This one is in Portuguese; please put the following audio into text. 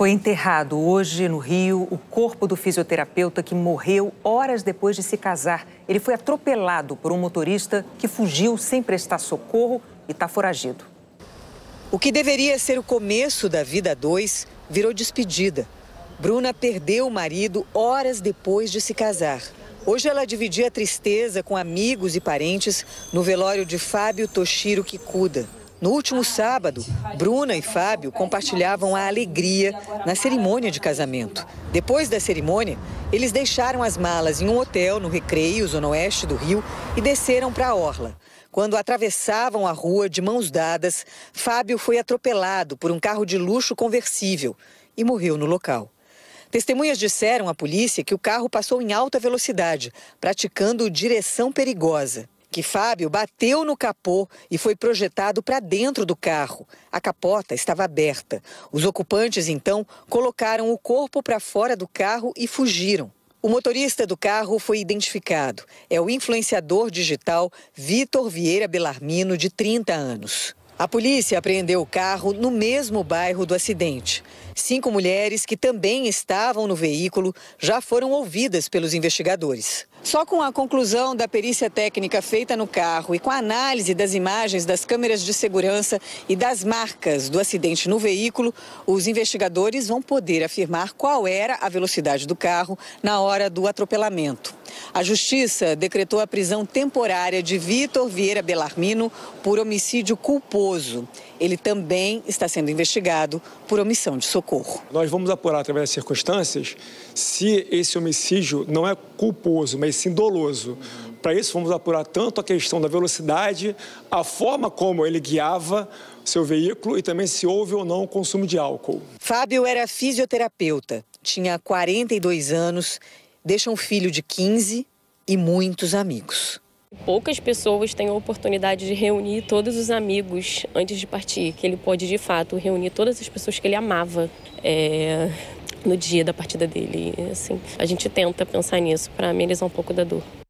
Foi enterrado hoje no Rio o corpo do fisioterapeuta que morreu horas depois de se casar. Ele foi atropelado por um motorista que fugiu sem prestar socorro e está foragido. O que deveria ser o começo da vida dois virou despedida. Bruna perdeu o marido horas depois de se casar. Hoje ela dividia a tristeza com amigos e parentes no velório de Fábio Toshiro Kikuda. No último sábado, Bruna e Fábio compartilhavam a alegria na cerimônia de casamento. Depois da cerimônia, eles deixaram as malas em um hotel no Recreio, zona oeste do Rio, e desceram para a orla. Quando atravessavam a rua de mãos dadas, Fábio foi atropelado por um carro de luxo conversível e morreu no local. Testemunhas disseram à polícia que o carro passou em alta velocidade, praticando direção perigosa que Fábio bateu no capô e foi projetado para dentro do carro. A capota estava aberta. Os ocupantes, então, colocaram o corpo para fora do carro e fugiram. O motorista do carro foi identificado. É o influenciador digital Vitor Vieira Belarmino, de 30 anos. A polícia apreendeu o carro no mesmo bairro do acidente. Cinco mulheres que também estavam no veículo já foram ouvidas pelos investigadores. Só com a conclusão da perícia técnica feita no carro e com a análise das imagens das câmeras de segurança e das marcas do acidente no veículo, os investigadores vão poder afirmar qual era a velocidade do carro na hora do atropelamento. A justiça decretou a prisão temporária de Vitor Vieira Belarmino por homicídio culposo. Ele também está sendo investigado por omissão de socorro. Nós vamos apurar através das circunstâncias se esse homicídio não é culposo, mas mas sim doloso. Para isso, vamos apurar tanto a questão da velocidade, a forma como ele guiava seu veículo e também se houve ou não o consumo de álcool. Fábio era fisioterapeuta, tinha 42 anos, deixa um filho de 15 e muitos amigos. Poucas pessoas têm a oportunidade de reunir todos os amigos antes de partir, que ele pode de fato reunir todas as pessoas que ele amava. É no dia da partida dele. assim, a gente tenta pensar nisso para amenizar um pouco da dor.